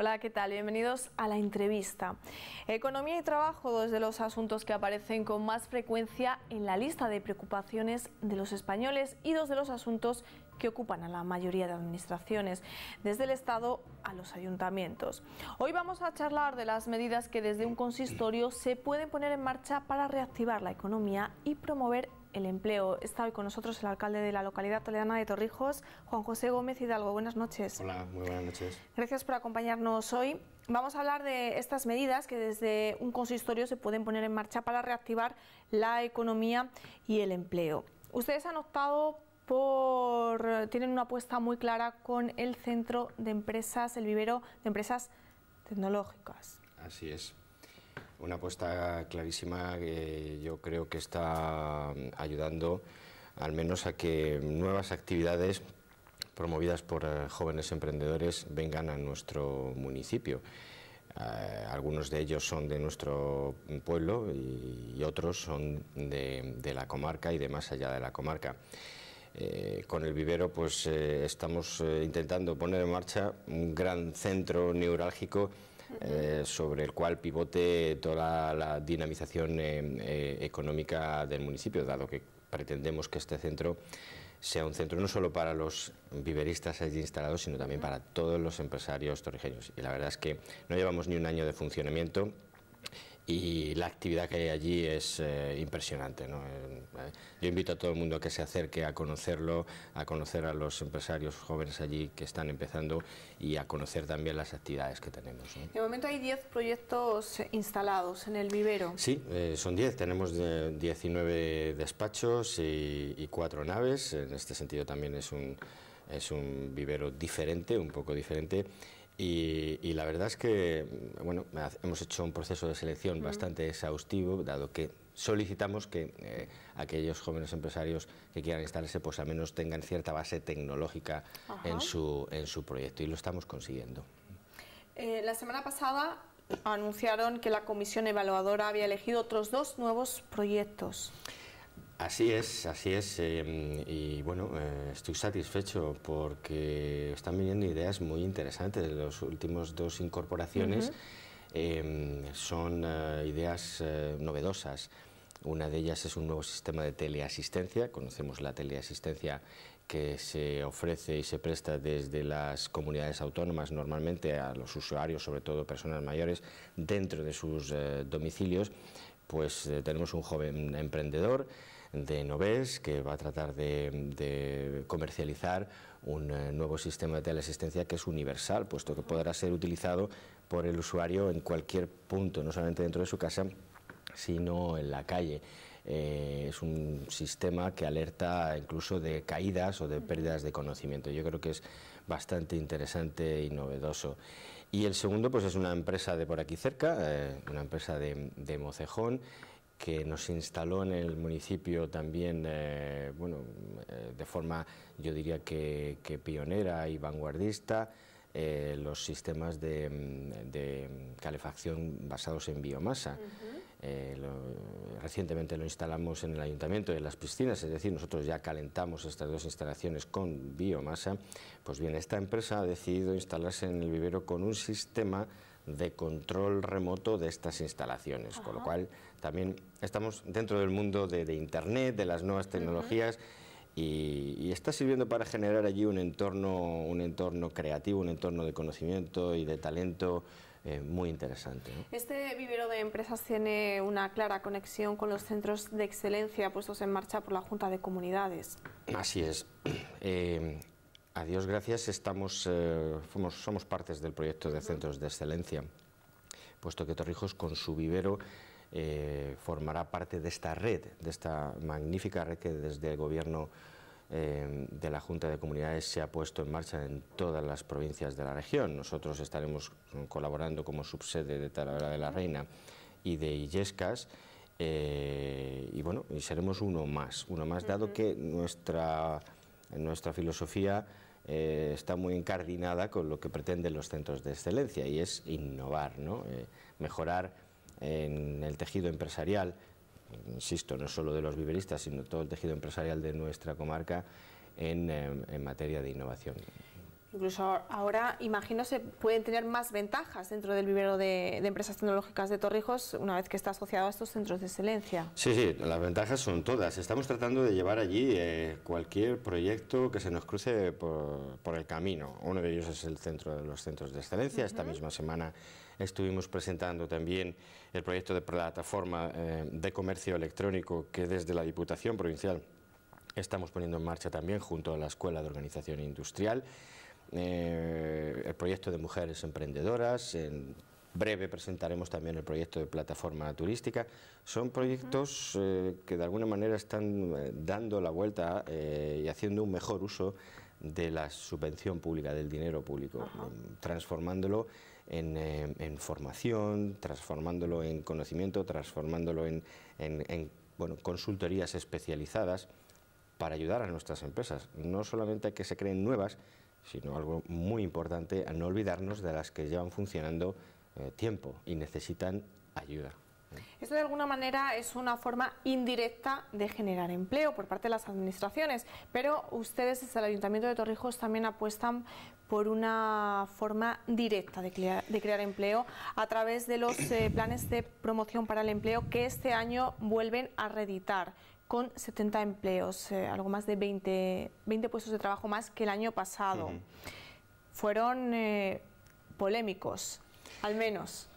Hola, ¿qué tal? Bienvenidos a la entrevista. Economía y trabajo, dos de los asuntos que aparecen con más frecuencia en la lista de preocupaciones de los españoles y dos de los asuntos que ocupan a la mayoría de administraciones, desde el Estado a los ayuntamientos. Hoy vamos a charlar de las medidas que desde un consistorio se pueden poner en marcha para reactivar la economía y promover el empleo. Está hoy con nosotros el alcalde de la localidad toledana de Torrijos, Juan José Gómez Hidalgo. Buenas noches. Hola, muy buenas noches. Gracias por acompañarnos hoy. Vamos a hablar de estas medidas que desde un consistorio se pueden poner en marcha para reactivar la economía y el empleo. Ustedes han optado por... tienen una apuesta muy clara con el centro de empresas, el vivero de empresas tecnológicas. Así es. Una apuesta clarísima que yo creo que está mm, ayudando al menos a que nuevas actividades promovidas por eh, jóvenes emprendedores vengan a nuestro municipio. Eh, algunos de ellos son de nuestro pueblo y, otros son de, la comarca y de más allá de la comarca. Eh, con el vivero pues estamos intentando poner en marcha un gran centro neurálgico eh, sobre el cual pivote toda la dinamización em, eh, económica del municipio, dado que pretendemos que este centro sea un centro no solo para los viveristas allí instalados, sino también para todos los empresarios torrijeños. Y la verdad es que no llevamos ni un año de funcionamiento y la actividad que hay allí es eh, impresionante. Eh, eh, yo invito a todo el mundo a que se acerque a conocerlo, a conocer a los empresarios jóvenes allí que están empezando y a conocer también las actividades que tenemos. De momento hay 10 proyectos instalados en el vivero. Sí, son 10. Tenemos 19 despachos y, y 4 naves. En este sentido también es un, es un vivero diferente, un poco diferente y, la verdad es que bueno, hemos hecho un proceso de selección mm. bastante exhaustivo, dado que solicitamos que eh, aquellos jóvenes empresarios que quieran instalarse, pues al menos tengan cierta base tecnológica en su, en su proyecto, y lo estamos consiguiendo. Eh, la semana pasada anunciaron que la comisión evaluadora había elegido otros dos nuevos proyectos. Así es, así es. Em, y bueno, eh, estoy satisfecho porque están viniendo ideas muy interesantes. Las Los últimos dos incorporaciones em, son eh, ideas eh, novedosas. Una de ellas es un nuevo sistema de teleasistencia. Conocemos la teleasistencia que se ofrece y se presta desde las comunidades autónomas normalmente a los usuarios, sobre todo personas mayores, dentro de sus domicilios. Pues tenemos un joven emprendedor de Noves, que va a tratar de, comercializar un eh, nuevo sistema de teleasistencia que es universal, puesto que podrá ser utilizado por el usuario en cualquier punto, no solamente dentro de su casa, sino en la calle. Eh, es un sistema que alerta incluso de caídas o de pérdidas de conocimiento. Yo creo que es bastante interesante y novedoso. Y el segundo pues es una empresa de por aquí cerca, eh, una empresa de, de Mocejón, que nos instaló en el municipio también, eh, bueno, eh, de forma yo diría que, pionera y vanguardista, eh, los sistemas mm, de, calefacción basados en biomasa. recientemente lo instalamos en el ayuntamiento y en las piscinas, es decir, nosotros ya calentamos estas dos instalaciones con biomasa. Pues bien, esta empresa ha decidido instalarse en el vivero con un sistema de control remoto de estas instalaciones, con lo cual también estamos dentro del mundo de, Internet, de las nuevas tecnologías. y, está sirviendo para generar allí un entorno, un entorno creativo, un entorno de conocimiento y de talento eh, muy interesante. Este vivero de empresas tiene una clara conexión con los centros de excelencia puestos en marcha por la Junta de Comunidades. Así es. Adiós, eh, a Dios gracias estamos, somos, eh, somos partes del proyecto de centros de excelencia, puesto que Torrijos con su vivero eh, formará parte de esta red, de esta magnífica red que desde el Gobierno eh, de la Junta de Comunidades se ha puesto en marcha en todas las provincias de la región. Nosotros estaremos colaborando como subsede de Talavera de la Reina y de Illescas. Eh, y bueno, y seremos uno más, uno más, dado que nuestra, nuestra filosofía está muy encardinada con lo que pretenden los centros de excelencia y es innovar, ¿no? mejorar en el tejido empresarial, insisto, no solo de los viveristas, sino todo el tejido empresarial de nuestra comarca en, eh, materia de innovación. Incluso ahora, imagino, se pueden tener más ventajas dentro del vivero de, empresas tecnológicas de Torrijos una vez que está asociado a estos centros de excelencia. Sí, sí, las ventajas son todas. Estamos tratando de llevar allí eh, cualquier proyecto que se nos cruce por, el camino. Uno de ellos es el centro de los centros de excelencia. Esta misma semana Estuvimos presentando también el proyecto de plataforma eh, de comercio electrónico que desde la Diputación Provincial estamos poniendo en marcha también junto a la Escuela de Organización Industrial. Eh, el proyecto de mujeres emprendedoras, en breve presentaremos también el proyecto de plataforma turística. Son proyectos eh, que de alguna manera están dando la vuelta y haciendo un mejor uso de la subvención pública, del dinero público, mm, transformándolo eh, en, formación, transformándolo en conocimiento, transformándolo en, bueno, consultorías especializadas para ayudar a nuestras empresas, no solamente que se creen nuevas, sino algo muy importante, a no olvidarnos de las que llevan funcionando eh, tiempo y necesitan ayuda. Esto de alguna manera es una forma indirecta de generar empleo por parte de las administraciones, pero ustedes desde el Ayuntamiento de Torrijos también apuestan por una forma directa de, crear empleo a través de los eh, planes de promoción para el empleo que este año vuelven a reeditar con 70 empleos, eh, algo más de 20, puestos de trabajo más que el año pasado. Fueron eh, polémicos, al menos.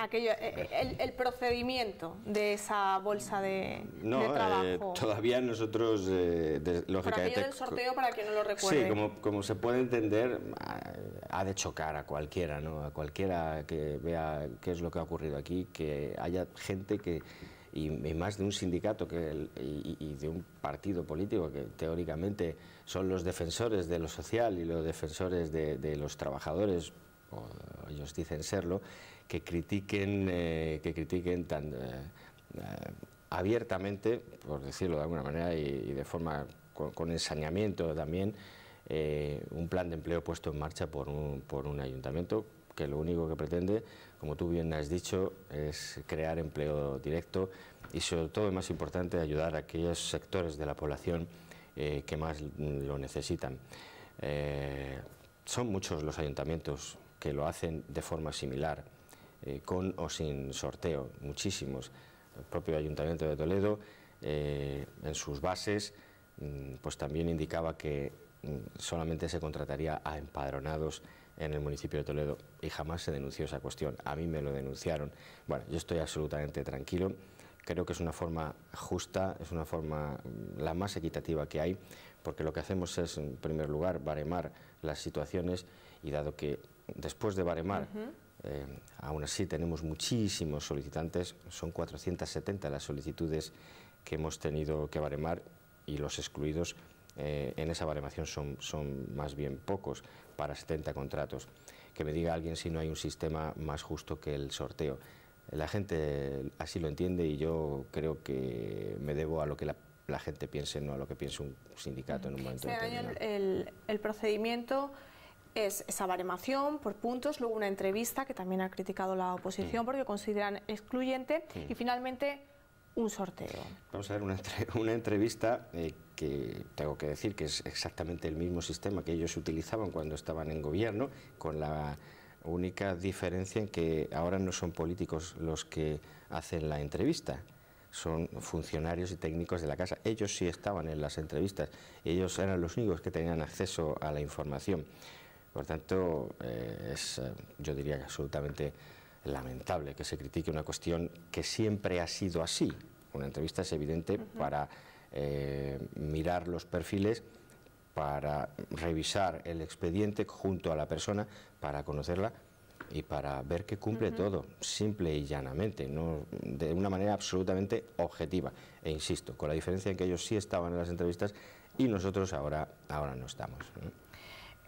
Aquello, eh, el, procedimiento de esa bolsa de, no, trabajo. Eh, todavía nosotros, eh, de, el sorteo, para quien no lo recuerde. Sí, como, se puede entender, ha de chocar a cualquiera, ¿no? A cualquiera que vea qué es lo que ha ocurrido aquí, que haya gente que... Y, más de un sindicato que y, de un partido político que teóricamente son los defensores de lo social y los defensores de, de los trabajadores, o ellos dicen serlo, que critiquen, eh, que critiquen tan eh, eh, abiertamente, por decirlo de alguna manera y, de forma con, ensañamiento también, un plan de empleo puesto en marcha por un, por un, ayuntamiento que lo único que pretende, como tú bien has dicho, es crear empleo directo y sobre todo, es más importante, ayudar a aquellos sectores de la población que más lo necesitan. son muchos los ayuntamientos que lo hacen de forma similar eh, con o sin sorteo, muchísimos. El propio Ayuntamiento de Toledo, eh, en sus bases, mm, pues también indicaba que mm, solamente se contrataría a empadronados en el municipio de Toledo y jamás se denunció esa cuestión. A mí me lo denunciaron. Bueno, yo estoy absolutamente tranquilo. Creo que es una forma justa, es una forma mm, la más equitativa que hay, porque lo que hacemos es, en primer lugar, baremar las situaciones y dado que después de baremar eh, aún así tenemos muchísimos solicitantes, son 470 las solicitudes que hemos tenido que baremar y los excluidos eh, en esa baremación son, son más bien pocos para 70 contratos. Que me diga alguien si no hay un sistema más justo que el sorteo. La gente así lo entiende y yo creo que me debo a lo que la gente piense, no a lo que piense un sindicato en un momento determinado. el, el, procedimiento es esa baremación por puntos, luego una entrevista que también ha criticado la oposición mm. porque consideran excluyente y mm. finalmente un sorteo. Vamos a ver, una, entrevista eh, que tengo que decir que es exactamente el mismo sistema que ellos utilizaban cuando estaban en gobierno, con la única diferencia en que ahora no son políticos los que hacen la entrevista, son funcionarios y técnicos de la casa. Ellos sí estaban en las entrevistas, ellos eran los únicos que tenían acceso a la información. Por tanto, eh, es, eh, yo diría que absolutamente lamentable que se critique una cuestión que siempre ha sido así. Una entrevista es evidente para eh, mirar los perfiles, para revisar el expediente junto a la persona, para conocerla y para ver que cumple todo, simple y llanamente, no, de una manera absolutamente objetiva. E insisto, con la diferencia en que ellos sí estaban en las entrevistas y nosotros ahora, ahora no estamos.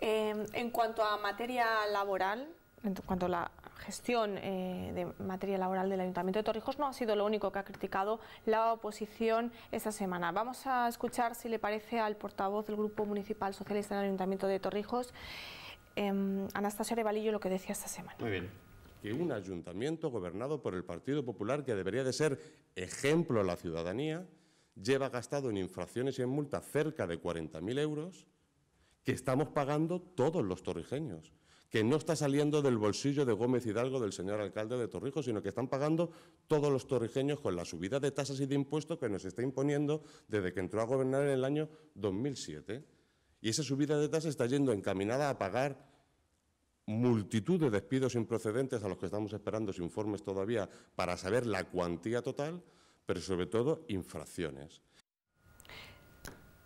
Em, en cuanto a materia laboral, en cuanto a la gestión eh, de materia laboral del Ayuntamiento de Torrijos, no ha sido lo único que ha criticado la oposición esta semana. Vamos a escuchar, si le parece, al portavoz del Grupo Municipal Socialista del Ayuntamiento de Torrijos, em, Anastasia Revalillo, lo que decía esta semana. Muy bien que un ayuntamiento gobernado por el Partido Popular, que debería de ser ejemplo a la ciudadanía, lleva gastado en infracciones y en multas cerca de 40.000 euros que estamos pagando todos los torrijeños, que no está saliendo del bolsillo de Gómez Hidalgo, del señor alcalde de Torrijos, sino que están pagando todos los torrijeños con la subida de tasas y de impuestos que nos está imponiendo desde que entró a gobernar en el año 2007. Y esa subida de tasas está yendo encaminada a pagar multitud de despidos improcedentes a los que estamos esperando informes todavía para saber la cuantía total, pero sobre todo infracciones.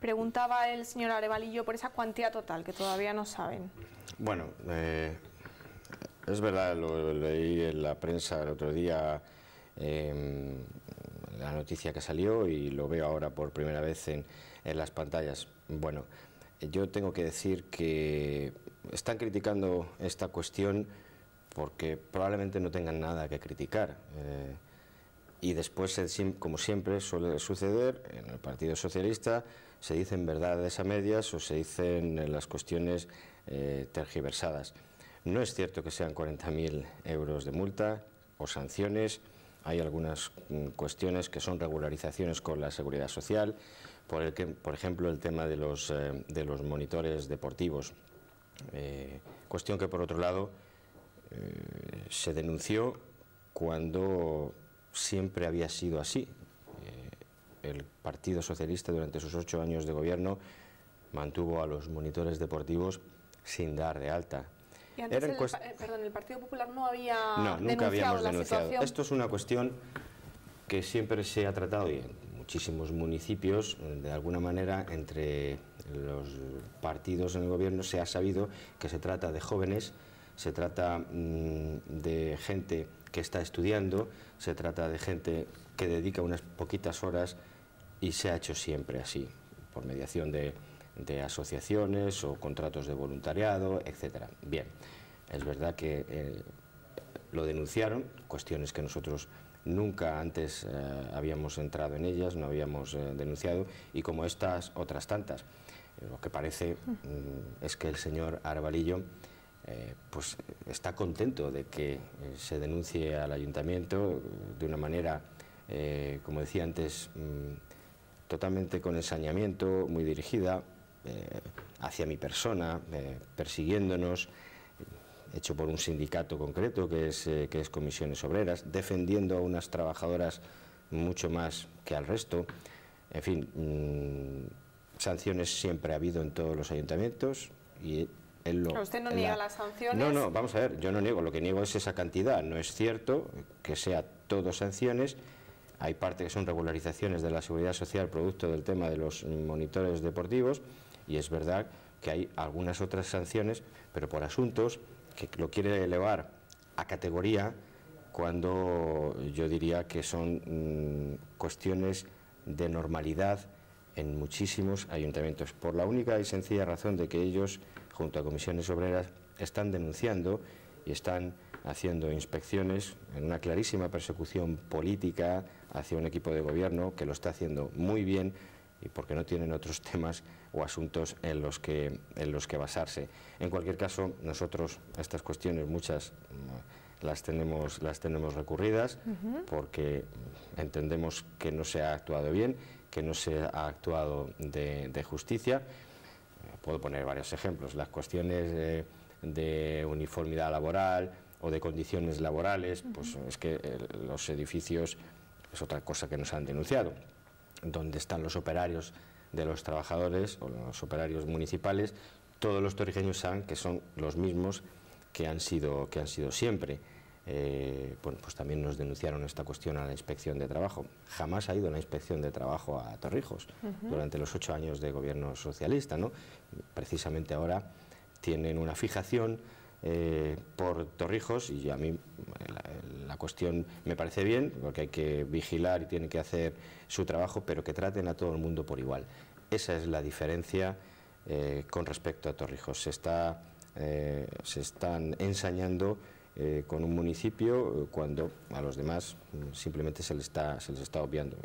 Preguntaba el señor Arevalillo por esa cuantía total que todavía no saben. Bueno, eh, es verdad, lo, leí en la prensa el otro día, em, la noticia que salió y lo veo ahora por primera vez en, las pantallas. Bueno, yo tengo que decir que están criticando esta cuestión porque probablemente no tengan nada que criticar. Eh, y después, como siempre suele suceder, en el Partido Socialista se dicen verdades a medias o se dicen las cuestiones eh, tergiversadas. No es cierto que sean 40.000 euros de multa o sanciones, hay algunas mm, cuestiones que son regularizaciones con la seguridad social, por, el que, por ejemplo el tema de los, eh, de los monitores deportivos, eh, cuestión que por otro lado se denunció cuando siempre había sido así, el Partido Socialista durante sus ocho años de gobierno mantuvo a los monitores deportivos sin dar de alta. Y eh, el, Partido Popular no había No, nunca habíamos denunciado. Esto es una cuestión que siempre se ha tratado y en muchísimos municipios, de alguna manera, entre los partidos en el gobierno se ha sabido que se trata de jóvenes, se trata mm, de gente que está estudiando, se trata de gente que dedica unas poquitas horas y se ha hecho siempre así, por mediación de, asociaciones o contratos de voluntariado, etcétera. Bien, es verdad que eh, lo denunciaron, cuestiones que nosotros nunca antes eh, habíamos entrado en ellas, no habíamos eh, denunciado, y como estas otras tantas. Lo que parece mm, es que el señor Arbalillo pues, está contento de que se denuncie al ayuntamiento de una manera eh, como decía antes, mm, totalmente con ensañamiento, muy dirigida eh, hacia mi persona, eh, persiguiéndonos, hecho por un sindicato concreto que es, Comisiones Obreras, defendiendo a unas trabajadoras mucho más que al resto. En fin, mm, sanciones siempre ha habido en todos los ayuntamientos y lo, ¿Usted no niega las sanciones? No, no, vamos a ver, yo no niego, lo que niego es esa cantidad. No es cierto que sea todo sanciones, hay parte que son regularizaciones de la seguridad social producto del tema de los monitores deportivos y es verdad que hay algunas otras sanciones, pero por asuntos que lo quiere elevar a categoría cuando yo diría que son mm, cuestiones de normalidad en muchísimos ayuntamientos, por la única y sencilla razón de que ellos, junto a comisiones obreras, están denunciando y están haciendo inspecciones en una clarísima persecución política, hacia un equipo de gobierno que lo está haciendo muy bien y porque no tienen otros temas o asuntos en los que, en los que basarse. En cualquier caso, nosotros estas cuestiones muchas mm, las tenemos, las tenemos recurridas porque entendemos que no se ha actuado bien, que no se ha actuado de, justicia. Puedo poner varios ejemplos, las cuestiones de, uniformidad laboral o de condiciones laborales, pues es que eh, los edificios es otra cosa que nos han denunciado, donde están los operarios de los trabajadores o los operarios municipales, todos los torrijeños saben que son los mismos que han sido, que han sido siempre. Eh, pues también nos denunciaron esta cuestión a la inspección de trabajo. Jamás ha ido una inspección de trabajo a Torrijos durante los ocho años de gobierno socialista. ¿no? Precisamente ahora tienen una fijación eh, por Torrijos y a mí la cuestión me parece bien, porque hay que vigilar y tiene que hacer su trabajo, pero que traten a todo el mundo por igual. Esa es la diferencia eh, con respecto a Torrijos. Se, está, eh, se están ensañando eh, con un municipio cuando a los demás mm, simplemente se les está, se les está obviando.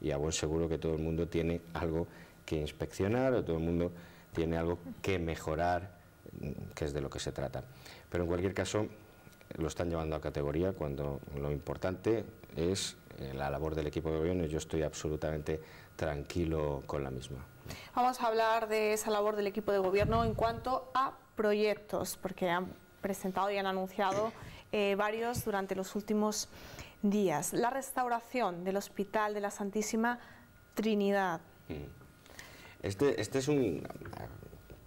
Y, y a buen seguro que todo el mundo tiene algo que inspeccionar o todo el mundo tiene algo que mejorar, mm, que es de lo que se trata. Pero en cualquier caso, lo están llevando a categoría cuando lo importante es eh, la labor del equipo de gobierno y yo estoy absolutamente tranquilo con la misma. Vamos a hablar de esa labor del equipo de gobierno en cuanto a proyectos, porque han presentado y han anunciado eh, varios durante los últimos días. La restauración del Hospital de la Santísima Trinidad. Mm. Este, este es un,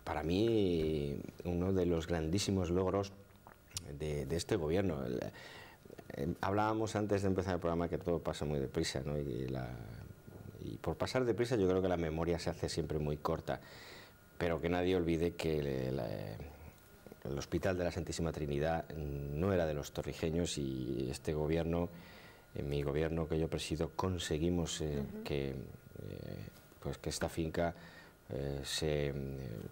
para mí uno de los grandísimos logros de, este gobierno. Em, hablábamos antes de empezar el programa que todo pasa muy deprisa, Y, por pasar deprisa yo creo que la memoria se hace siempre muy corta, pero que nadie olvide que el Hospital de la Santísima Trinidad no era de los torrijeños y este gobierno, en mi gobierno que yo presido, conseguimos eh, que, eh, pues que esta finca eh, se,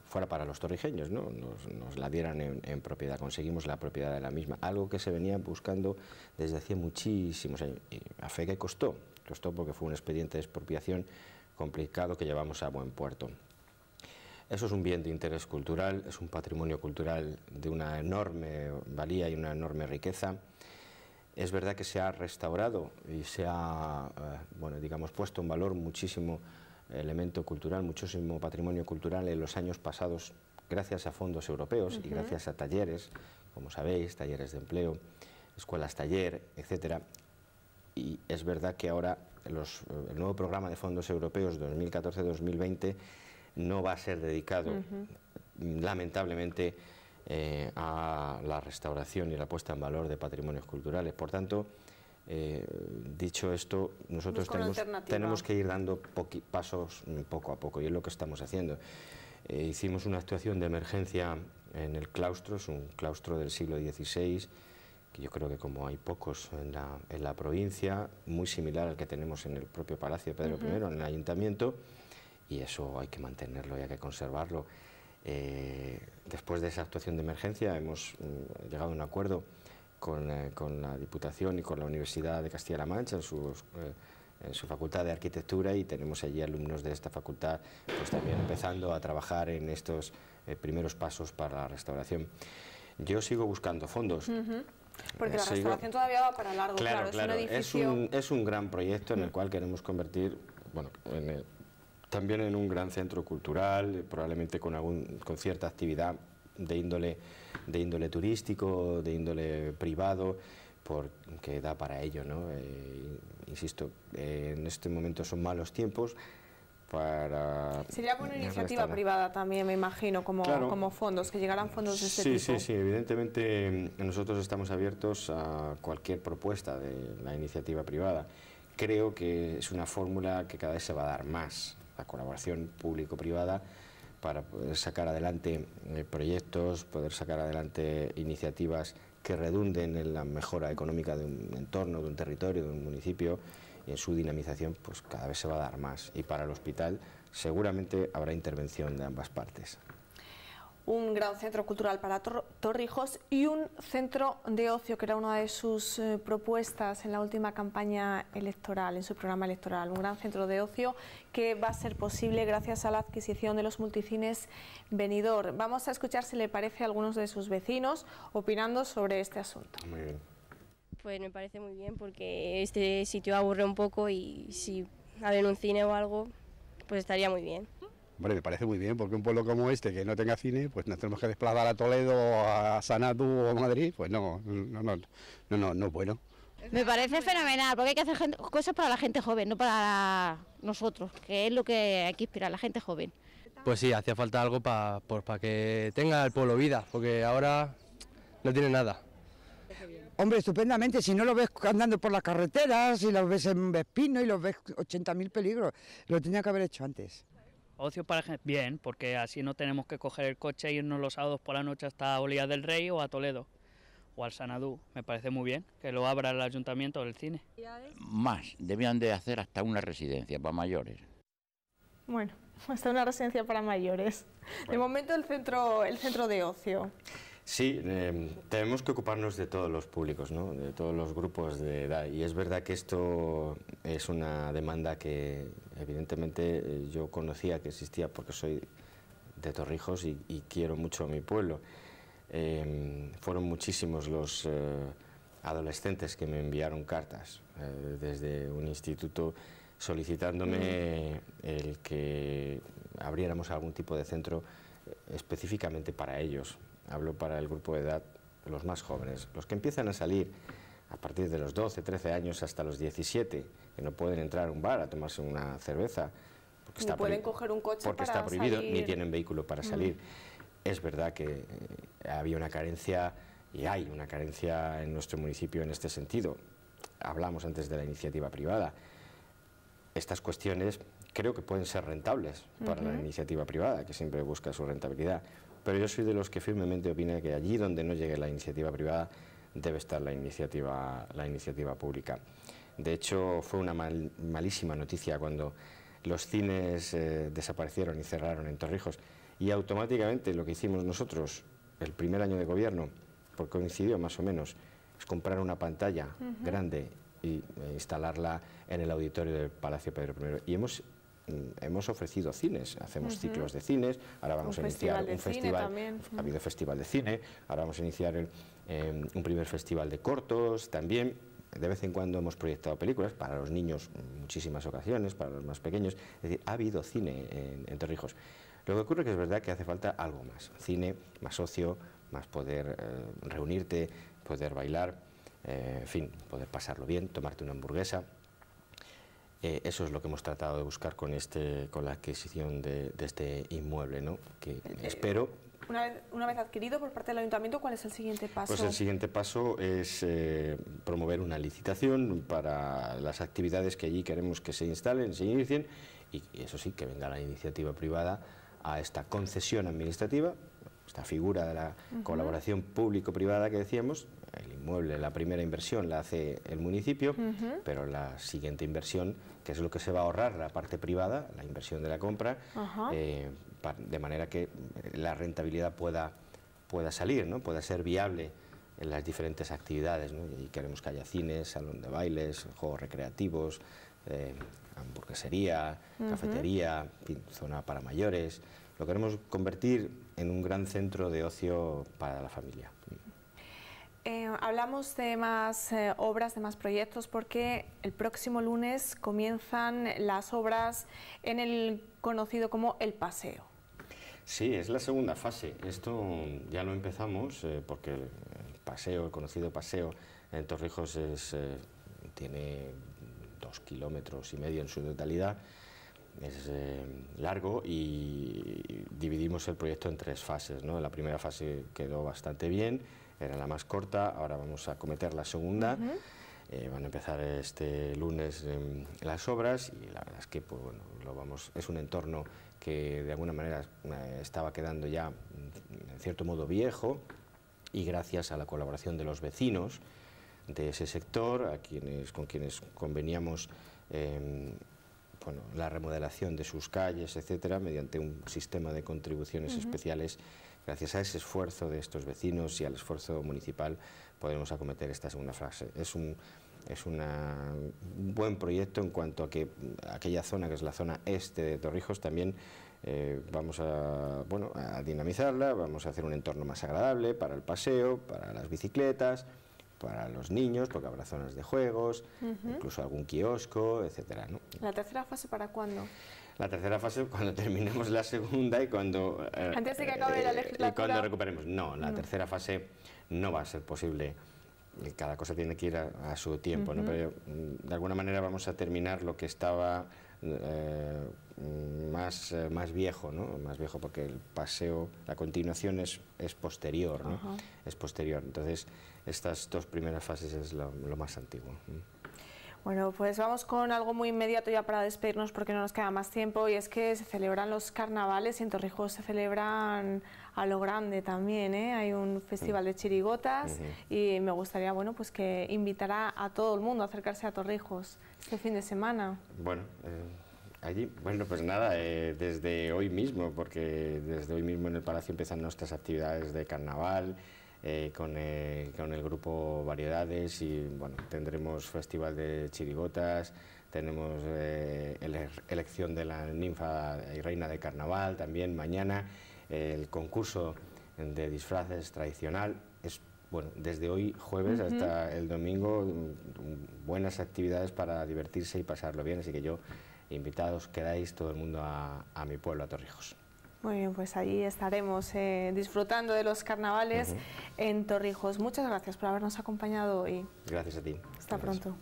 fuera para los torrijeños, ¿no? nos, la dieran en, propiedad, conseguimos la propiedad de la misma, algo que se venía buscando desde hacía muchísimos años, y a fe que costó, costó porque fue un expediente de expropiación complicado que llevamos a buen puerto. Eso es un bien de interés cultural, es un patrimonio cultural de una enorme valía y una enorme riqueza. Es verdad que se ha restaurado y se ha, eh, bueno, digamos, puesto en valor muchísimo elemento cultural, muchísimo patrimonio cultural en los años pasados gracias a fondos europeos y gracias a talleres, como sabéis, talleres de empleo, escuelas taller, etc. Y es verdad que ahora el nuevo programa de fondos europeos 2014-2020 no va a ser dedicado, lamentablemente, eh, a la restauración y la puesta en valor de patrimonios culturales. Por tanto, eh, dicho esto, nosotros tenemos, que ir dando pasos poco a poco y es lo que estamos haciendo. Eh, hicimos una actuación de emergencia en el claustro, es un claustro del siglo XVI, que yo creo que como hay pocos en la, provincia, muy similar al que tenemos en el propio Palacio de Pedro I, en el ayuntamiento, y eso hay que mantenerlo y hay que conservarlo. Eh, después de esa actuación de emergencia hemos mm, llegado a un acuerdo eh, con, la Diputación y con la Universidad de Castilla-La Mancha en eh, en su facultad de arquitectura y tenemos allí alumnos de esta facultad pues también empezando a trabajar en estos eh, primeros pasos para la restauración. Yo sigo buscando fondos. Porque la restauración todavía va para largo, claro, claro, Es, un es, un, gran proyecto en el cual queremos convertir, bueno, también en un gran centro cultural, probablemente con, algún, con cierta actividad de índole, de índole turístico, de índole privado, porque da para ello, ¿no? Eh, insisto, en este momento son malos tiempos para... Sería buena iniciativa privada también, me imagino, como, como fondos, que llegaran fondos de este tipo. Sí, sí, sí, evidentemente mm, nosotros estamos abiertos a cualquier propuesta de la iniciativa privada. Creo que es una fórmula que cada vez se va a dar más, la colaboración público-privada, para poder sacar adelante eh, proyectos, poder sacar adelante iniciativas que redunden en la mejora económica de un entorno, de un territorio, de un municipio y en su dinamización pues cada vez se va a dar más y para el hospital seguramente habrá intervención de ambas partes un gran centro cultural para Torrijos y un centro de ocio, que era una de sus eh, propuestas en la última campaña electoral, en su programa electoral. Un gran centro de ocio que va a ser posible gracias a la adquisición de los multicines Venidor. Vamos a escuchar si le parece a algunos de sus vecinos opinando sobre este asunto. Pues me parece muy bien porque este sitio aburre un poco y si haber un cine o algo, pues estaría muy bien. Hombre, me parece muy bien, porque un pueblo como este que no tenga cine, pues nos tenemos que desplazar a Toledo, a Sanatu o a Madrid, pues no, no, no, no, no, no bueno. Me parece fenomenal, porque hay que hacer cosas para la gente joven, no para nosotros, que es lo que hay que inspirar la gente joven. Pues sí, hacía falta algo para pues, que tenga el pueblo vida, porque ahora no tiene nada. Hombre, estupendamente, si no lo ves andando por las carreteras, si los ves en Vespino y los ves 80.000 peligros, lo tenía que haber hecho antes. Ocio para Bien, porque así no tenemos que coger el coche e irnos los sábados por la noche hasta Olía del Rey o a Toledo o al Sanadú. Me parece muy bien que lo abra el ayuntamiento del cine. Más, debían de hacer hasta una residencia para mayores. Bueno, hasta una residencia para mayores. De momento el centro, el centro de ocio. Sí, em, tenemos que ocuparnos de todos los públicos, de todos los grupos de edad. Y es verdad que esto es una demanda que evidentemente eh, yo conocía que existía porque soy de Torrijos y, quiero mucho a mi pueblo. Em, fueron muchísimos los eh, adolescentes que me enviaron cartas eh, desde un instituto solicitándome el que abriéramos algún tipo de centro específicamente para ellos, hablo para el grupo de edad, los más jóvenes, los que empiezan a salir a partir de los 12, 13 años hasta los 17, que no pueden entrar a un bar a tomarse una cerveza, porque, está, pueden coger un coche porque está prohibido, ni tienen vehículo para mm. salir. Es verdad que eh, había una carencia y hay una carencia en nuestro municipio en este sentido. Hablamos antes de la iniciativa privada. Estas cuestiones creo que pueden ser rentables para la iniciativa privada, que siempre busca su rentabilidad pero yo soy de los que firmemente opina que allí donde no llegue la iniciativa privada debe estar la iniciativa, la iniciativa pública. De hecho, fue una malísima noticia cuando los cines eh, desaparecieron y cerraron en Torrijos y automáticamente lo que hicimos nosotros el primer año de gobierno, porque coincidió más o menos, es comprar una pantalla grande y e instalarla en el auditorio del Palacio Pedro I. Y hemos hemos ofrecido cines, hacemos ciclos de cines, ahora vamos a iniciar un festival, ha habido festival de cine, ahora vamos a iniciar em, un primer festival de cortos también. De vez en cuando hemos proyectado películas, para los niños muchísimas ocasiones, para los más pequeños. Es decir, ha habido cine en, Torrijos. Lo que ocurre es que es verdad que hace falta algo más. Cine, más ocio, más poder eh, reunirte, poder bailar, eh, en fin, poder pasarlo bien, tomarte una hamburguesa. Eh, eso es lo que hemos tratado de buscar con, este, con la adquisición de, este inmueble, ¿no? que eh, eh, espero... Una vez, adquirido por parte del ayuntamiento, ¿cuál es el siguiente paso? Pues el siguiente paso es promover una licitación para las actividades que allí queremos que se instalen, se inicien, y eso sí, que venga la iniciativa privada a esta concesión administrativa, esta figura de la colaboración público-privada que decíamos, el inmueble, la primera inversión la hace el municipio, pero la siguiente inversión, que es lo que se va a ahorrar la parte privada, la inversión de la compra, eh, de manera que la rentabilidad pueda, pueda salir, ¿no? pueda ser viable en las diferentes actividades. Y queremos que haya cines, salón de bailes, juegos recreativos, eh, hamburguesería, cafetería, zona para mayores. Lo queremos convertir en un gran centro de ocio para la familia. Eh, hablamos de más eh, obras, de más proyectos, porque el próximo lunes comienzan las obras en el conocido como El Paseo. Sí, es la segunda fase. Esto ya lo empezamos eh, porque el paseo, el conocido paseo en Torrijos es, tiene dos kilómetros y medio en su totalidad es largo y dividimos el proyecto en tres fases. La primera fase quedó bastante bien, era la más corta, ahora vamos a cometer la segunda. Eh, van a empezar este lunes em, las obras y la verdad es que pues, bueno, lo vamos, es un entorno que de alguna manera eh, estaba quedando ya mm, en cierto modo viejo y gracias a la colaboración de los vecinos de ese sector, a quienes, con quienes conveníamos em, la remodelación de sus calles, etcétera, mediante un sistema de contribuciones especiales Gracias a ese esfuerzo de estos vecinos y al esfuerzo municipal podemos acometer esta segunda fase. Es un, es un buen proyecto en cuanto a que aquella zona, que es la zona este de Torrijos, también eh, vamos a, bueno, a dinamizarla, vamos a hacer un entorno más agradable para el paseo, para las bicicletas, para los niños, porque habrá zonas de juegos, incluso algún kiosco, etcétera. ¿La tercera fase para cuándo? la tercera fase cuando terminemos la segunda y cuando... Eh, Antes de que acabe la legislatura. Eh, y cuando recuperemos. No, la tercera fase no va a ser posible. Cada cosa tiene que ir a, su tiempo, ¿no? Pero mm, de alguna manera vamos a terminar lo que estaba eh, más, más viejo, ¿no? Más viejo porque el paseo, la continuación es, es posterior, ¿no? Es posterior. Entonces, estas dos primeras fases es lo, más antiguo. Bueno, pues vamos con algo muy inmediato ya para despedirnos porque no nos queda más tiempo y es que se celebran los carnavales y en Torrijos se celebran a lo grande también, ¿eh? hay un festival de chirigotas y me gustaría bueno, pues que invitara a todo el mundo a acercarse a Torrijos este fin de semana. Bueno, eh, allí, bueno pues nada, eh, desde hoy mismo, porque desde hoy mismo en el Palacio empiezan nuestras actividades de carnaval, eh, con, eh, con, el grupo Variedades y bueno, tendremos festival de chirigotas, tenemos eh, elección de la ninfa y reina de carnaval también mañana, el concurso de disfraces tradicional, es bueno, desde hoy jueves hasta el domingo, mm, buenas actividades para divertirse y pasarlo bien, así que yo, invitados, quedáis todo el mundo a, a mi pueblo, a Torrijos. Muy bien, pues allí estaremos eh, disfrutando de los carnavales en Torrijos. Muchas gracias por habernos acompañado y Gracias a ti. Hasta pronto.